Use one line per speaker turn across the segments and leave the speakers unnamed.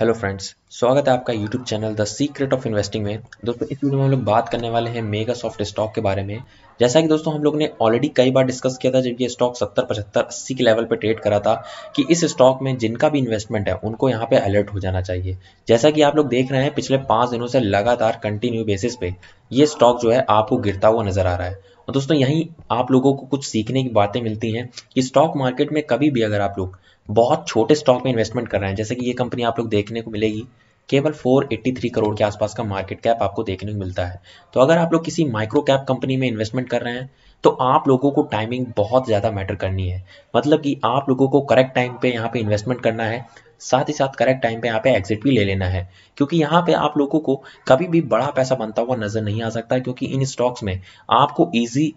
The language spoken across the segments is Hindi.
हेलो फ्रेंड्स स्वागत है आपका YouTube channel the secret of investing में दोस्तों इस वीडियो में हम लोग बात करने वाले हैं मेगा सॉफ्ट स्टॉक के बारे में जैसा कि दोस्तों हम लोग ने ऑलरेडी कई बार डिस्कस किया था जब ये स्टॉक 70 पचहत्तर अस्सी के लेवल पे ट्रेड करा था कि इस स्टॉक में जिनका भी इन्वेस्टमेंट है उनको यहाँ पे अलर्ट हो जाना चाहिए जैसा कि आप लोग देख रहे हैं पिछले पाँच दिनों से लगातार कंटिन्यू बेसिस पे ये स्टॉक जो है आपको गिरता हुआ नजर आ रहा है और दोस्तों यहीं आप लोगों को कुछ सीखने की बातें मिलती हैं कि स्टॉक मार्केट में कभी भी अगर आप लोग बहुत छोटे स्टॉक में इन्वेस्टमेंट कर रहे हैं जैसे कि ये कंपनी आप लोग देखने को मिलेगी केवल 483 करोड़ के आसपास का मार्केट कैप आपको देखने को मिलता है तो अगर आप लोग किसी माइक्रो कैप कंपनी में इन्वेस्टमेंट कर रहे हैं तो आप लोगों को टाइमिंग बहुत ज़्यादा मैटर करनी है मतलब कि आप लोगों को करेक्ट टाइम पे यहाँ पे इन्वेस्टमेंट करना है साथ ही साथ करेक्ट टाइम पे यहाँ पे एग्जिट भी ले लेना है क्योंकि यहाँ पे आप लोगों को कभी भी बड़ा पैसा बनता हुआ नजर नहीं आ सकता क्योंकि इन स्टॉक्स में आपको ईजी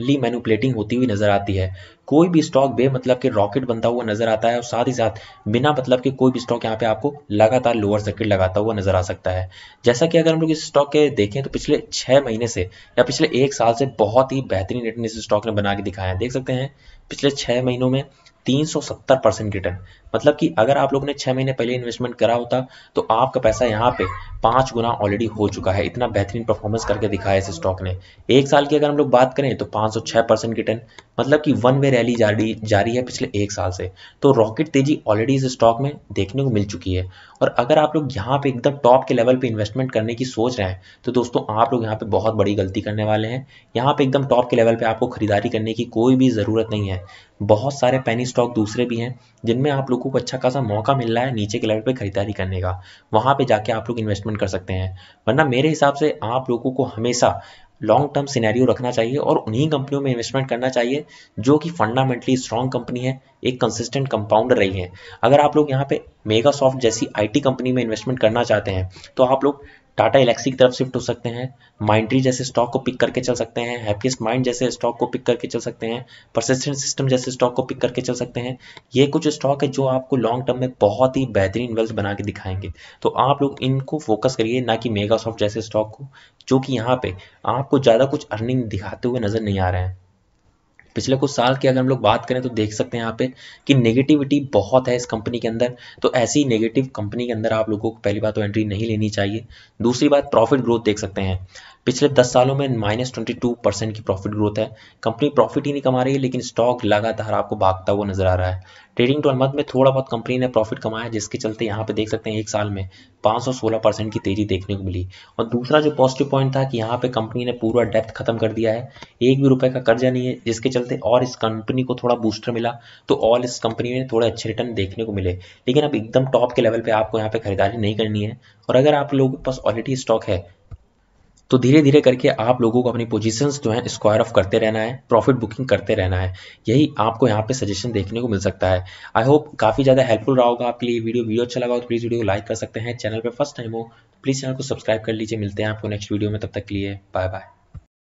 ली मैनुपलेटिंग होती हुई नजर आती है कोई भी स्टॉक बे मतलब के रॉकेट बनता हुआ नजर आता है और साथ ही साथ बिना मतलब के कोई भी स्टॉक यहाँ पे आपको लगातार लोअर सर्किट लगाता हुआ नजर आ सकता है जैसा कि अगर हम लोग इस स्टॉक के देखें तो पिछले छह महीने से या पिछले एक साल से बहुत ही बेहतरीन रिटर्न इस स्टॉक ने बना के दिखाया है देख सकते हैं पिछले छह महीनों में 370 परसेंट रिटर्न मतलब कि अगर आप लोग ने छह महीने पहले इन्वेस्टमेंट करा होता तो आपका पैसा यहाँ पे पाँच गुना ऑलरेडी हो चुका है इतना बेहतरीन परफॉर्मेंस करके दिखाया इस स्टॉक ने एक साल की अगर हम लोग बात करें तो 506 परसेंट रिटर्न मतलब कि वन वे रैली जारी जारी है पिछले एक साल से तो रॉकेट तेजी ऑलरेडी इस स्टॉक में देखने को मिल चुकी है और अगर आप लोग यहाँ पे एकदम टॉप के लेवल पे इन्वेस्टमेंट करने की सोच रहे हैं तो दोस्तों आप लोग यहाँ पे बहुत बड़ी गलती करने वाले हैं यहाँ पे एकदम टॉप के लेवल पे आपको खरीदारी करने की कोई भी ज़रूरत नहीं है बहुत सारे पैनी स्टॉक दूसरे भी हैं जिनमें आप लोगों को अच्छा खासा मौका मिल रहा है नीचे के लेवल पे खरीदारी करने का वहाँ पे जाके आप लोग इन्वेस्टमेंट कर सकते हैं वरना मेरे हिसाब से आप लोगों को हमेशा लॉन्ग टर्म सिनेरियो रखना चाहिए और उन्हीं कंपनियों में इन्वेस्टमेंट करना चाहिए जो कि फंडामेंटली स्ट्रॉन्ग कंपनी है एक कंसिस्टेंट कंपाउंडर रही है अगर आप लोग यहाँ पे मेगा सॉफ्ट जैसी आईटी कंपनी में इन्वेस्टमेंट करना चाहते हैं तो आप लोग टाटा इलेक्सी की तरफ शिफ्ट हो सकते हैं माइंड्री जैसे स्टॉक को पिक करके चल सकते हैं हैप्पीस्ट माइंड जैसे स्टॉक को पिक करके चल सकते हैं परसिस्टेंट सिस्टम जैसे स्टॉक को पिक करके चल सकते हैं ये कुछ स्टॉक है जो आपको लॉन्ग टर्म में बहुत ही बेहतरीन वेल्थ बना के दिखाएंगे तो आप लोग इनको फोकस करिए ना कि मेगासॉफ्ट जैसे स्टॉक को जो कि यहाँ पे आपको ज़्यादा कुछ अर्निंग दिखाते हुए नज़र नहीं आ रहे हैं पिछले कुछ साल की अगर हम लोग बात करें तो देख सकते हैं यहाँ पे कि नेगेटिविटी बहुत है इस कंपनी के अंदर तो ऐसी नेगेटिव कंपनी के अंदर आप लोगों को पहली बात तो एंट्री नहीं लेनी चाहिए दूसरी बात प्रॉफिट ग्रोथ देख सकते हैं पिछले दस सालों में माइनस ट्वेंटी टू परसेंट की प्रॉफिट ग्रोथ है कंपनी प्रॉफिट ही नहीं कमा रही है लेकिन स्टॉक लगातार आपको भागता हुआ नजर आ रहा है ट्रेडिंग ट्वेल्व मंथ में थोड़ा बहुत कंपनी ने प्रॉफिट कमाया जिसके चलते यहाँ पे देख सकते हैं एक साल में 516 परसेंट की तेजी देखने को मिली और दूसरा जो पॉजिटिव पॉइंट था कि यहाँ पे कंपनी ने पूरा डेप्थ खत्म कर दिया है एक भी रुपए का कर्जा नहीं है जिसके चलते और इस कंपनी को थोड़ा बूस्टर मिला तो और इस कंपनी में थोड़े अच्छे रिटर्न देखने को मिले लेकिन अब एकदम टॉप के लेवल पर आपको यहाँ पे खरीदारी नहीं करनी है और अगर आप लोगों के पास ऑलरेडी स्टॉक है तो धीरे धीरे करके आप लोगों को अपनी पोजीशंस जो है स्क्वायर ऑफ करते रहना है प्रॉफिट बुकिंग करते रहना है यही आपको यहाँ पे सजेशन देखने को मिल सकता है आई होप काफ़ी ज़्यादा हेल्पफुल रहा होगा आपके लिए वीडियो वीडियो अच्छा लगा हो तो प्लीज़ वीडियो को लाइक कर सकते हैं चैनल पर फर्स्ट टाइम हो प्लीज़ चैनल को सब्सक्राइब कर लीजिए मिलते हैं आपको नेक्स्ट वीडियो में तब तक के लिए बाय बाय